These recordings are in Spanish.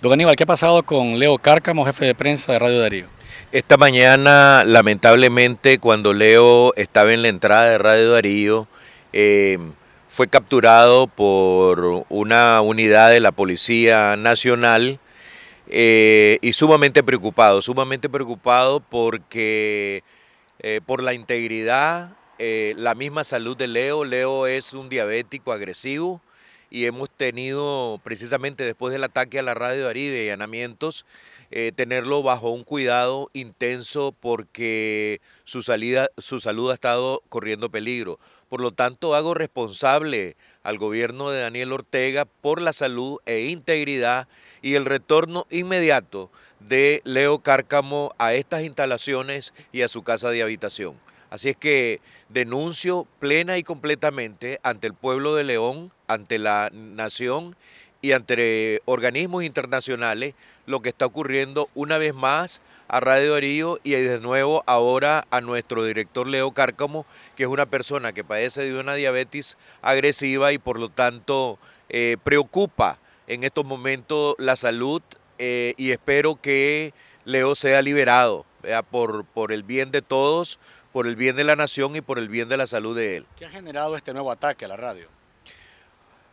Don Aníbal, ¿qué ha pasado con Leo Cárcamo, jefe de prensa de Radio Darío? Esta mañana, lamentablemente, cuando Leo estaba en la entrada de Radio Darío, eh, fue capturado por una unidad de la Policía Nacional eh, y sumamente preocupado, sumamente preocupado porque eh, por la integridad, la misma salud de Leo, Leo es un diabético agresivo, y hemos tenido precisamente después del ataque a la radio Aribe y allanamientos, eh, tenerlo bajo un cuidado intenso porque su, salida, su salud ha estado corriendo peligro. Por lo tanto, hago responsable al gobierno de Daniel Ortega por la salud e integridad y el retorno inmediato de Leo Cárcamo a estas instalaciones y a su casa de habitación. Así es que denuncio plena y completamente ante el pueblo de León, ante la nación y ante organismos internacionales lo que está ocurriendo una vez más a Radio Darío y de nuevo ahora a nuestro director Leo Cárcamo, que es una persona que padece de una diabetes agresiva y por lo tanto eh, preocupa en estos momentos la salud eh, y espero que Leo sea liberado. Eh, por, por el bien de todos, por el bien de la nación y por el bien de la salud de él. ¿Qué ha generado este nuevo ataque a la radio?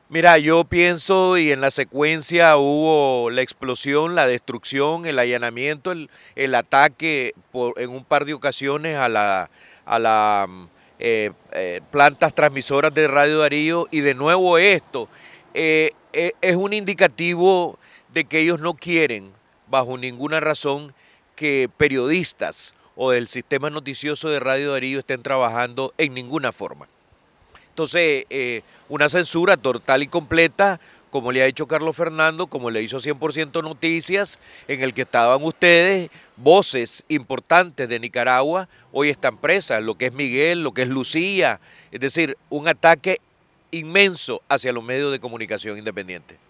Mira, yo pienso y en la secuencia hubo la explosión, la destrucción, el allanamiento, el, el ataque en un par de ocasiones a la, a la mm, eh, eh, plantas transmisoras de Radio Darío y de nuevo esto es un indicativo de que ellos no quieren bajo ninguna razón que periodistas o del sistema noticioso de Radio Darío estén trabajando en ninguna forma. Entonces, eh, una censura total y completa, como le ha hecho Carlos Fernando, como le hizo 100% Noticias, en el que estaban ustedes, voces importantes de Nicaragua, hoy están presas, lo que es Miguel, lo que es Lucía, es decir, un ataque inmenso hacia los medios de comunicación independientes.